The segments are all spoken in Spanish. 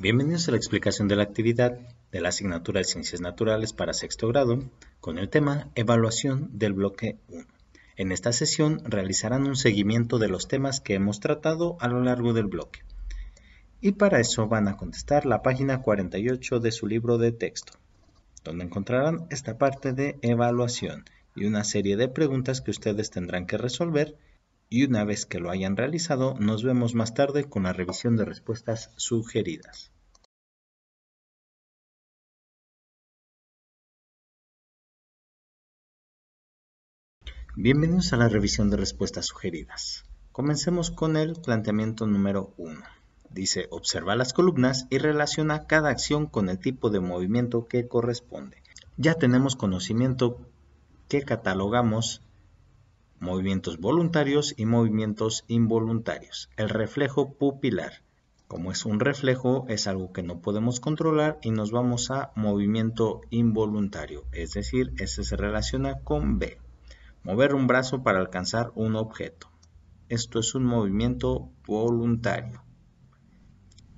Bienvenidos a la explicación de la actividad de la asignatura de Ciencias Naturales para sexto grado con el tema Evaluación del bloque 1. En esta sesión realizarán un seguimiento de los temas que hemos tratado a lo largo del bloque. Y para eso van a contestar la página 48 de su libro de texto, donde encontrarán esta parte de evaluación y una serie de preguntas que ustedes tendrán que resolver y una vez que lo hayan realizado, nos vemos más tarde con la revisión de respuestas sugeridas. Bienvenidos a la revisión de respuestas sugeridas. Comencemos con el planteamiento número 1. Dice, observa las columnas y relaciona cada acción con el tipo de movimiento que corresponde. Ya tenemos conocimiento que catalogamos movimientos voluntarios y movimientos involuntarios. El reflejo pupilar. Como es un reflejo, es algo que no podemos controlar y nos vamos a movimiento involuntario, es decir, este se relaciona con B. Mover un brazo para alcanzar un objeto. Esto es un movimiento voluntario.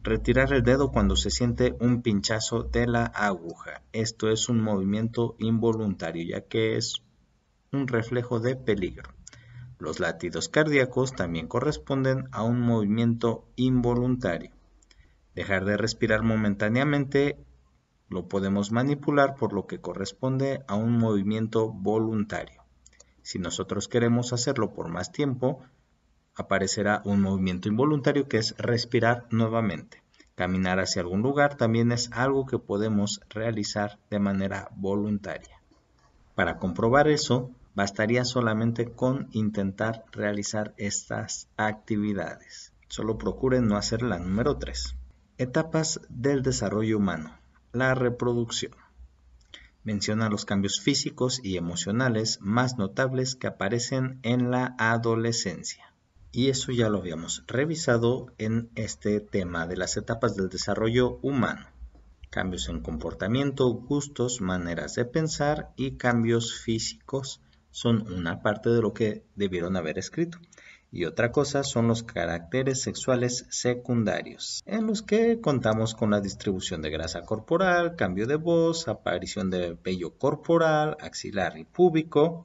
Retirar el dedo cuando se siente un pinchazo de la aguja. Esto es un movimiento involuntario, ya que es un reflejo de peligro. Los latidos cardíacos también corresponden a un movimiento involuntario. Dejar de respirar momentáneamente lo podemos manipular por lo que corresponde a un movimiento voluntario. Si nosotros queremos hacerlo por más tiempo, aparecerá un movimiento involuntario que es respirar nuevamente. Caminar hacia algún lugar también es algo que podemos realizar de manera voluntaria. Para comprobar eso, Bastaría solamente con intentar realizar estas actividades. Solo procuren no hacer la número 3. Etapas del desarrollo humano. La reproducción. Menciona los cambios físicos y emocionales más notables que aparecen en la adolescencia. Y eso ya lo habíamos revisado en este tema de las etapas del desarrollo humano. Cambios en comportamiento, gustos, maneras de pensar y cambios físicos son una parte de lo que debieron haber escrito. Y otra cosa son los caracteres sexuales secundarios, en los que contamos con la distribución de grasa corporal, cambio de voz, aparición de vello corporal, axilar y púbico,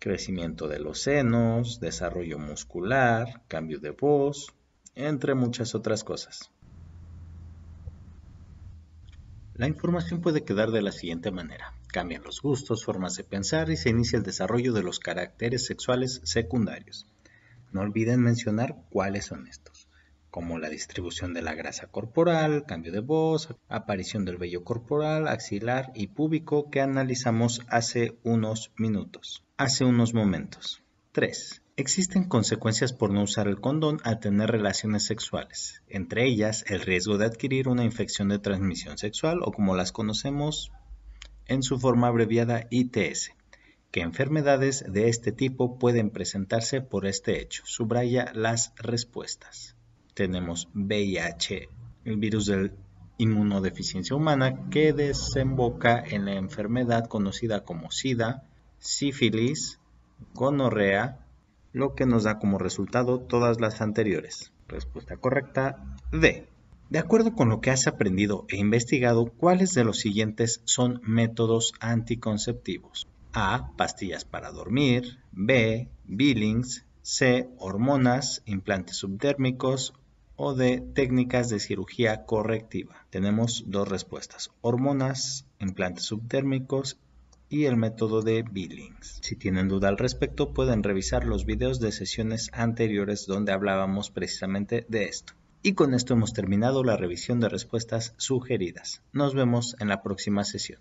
crecimiento de los senos, desarrollo muscular, cambio de voz, entre muchas otras cosas. La información puede quedar de la siguiente manera. Cambian los gustos, formas de pensar y se inicia el desarrollo de los caracteres sexuales secundarios. No olviden mencionar cuáles son estos, como la distribución de la grasa corporal, cambio de voz, aparición del vello corporal, axilar y púbico que analizamos hace unos minutos, hace unos momentos. 3. Existen consecuencias por no usar el condón al tener relaciones sexuales, entre ellas el riesgo de adquirir una infección de transmisión sexual o como las conocemos, en su forma abreviada ITS, ¿Qué enfermedades de este tipo pueden presentarse por este hecho. Subraya las respuestas. Tenemos VIH, el virus de inmunodeficiencia humana, que desemboca en la enfermedad conocida como SIDA, sífilis, gonorrea, lo que nos da como resultado todas las anteriores. Respuesta correcta D. De acuerdo con lo que has aprendido e investigado, ¿cuáles de los siguientes son métodos anticonceptivos? A. Pastillas para dormir. B. Billings. C. Hormonas, implantes subdérmicos o D. técnicas de cirugía correctiva. Tenemos dos respuestas, hormonas, implantes subdérmicos y el método de Billings. Si tienen duda al respecto, pueden revisar los videos de sesiones anteriores donde hablábamos precisamente de esto. Y con esto hemos terminado la revisión de respuestas sugeridas. Nos vemos en la próxima sesión.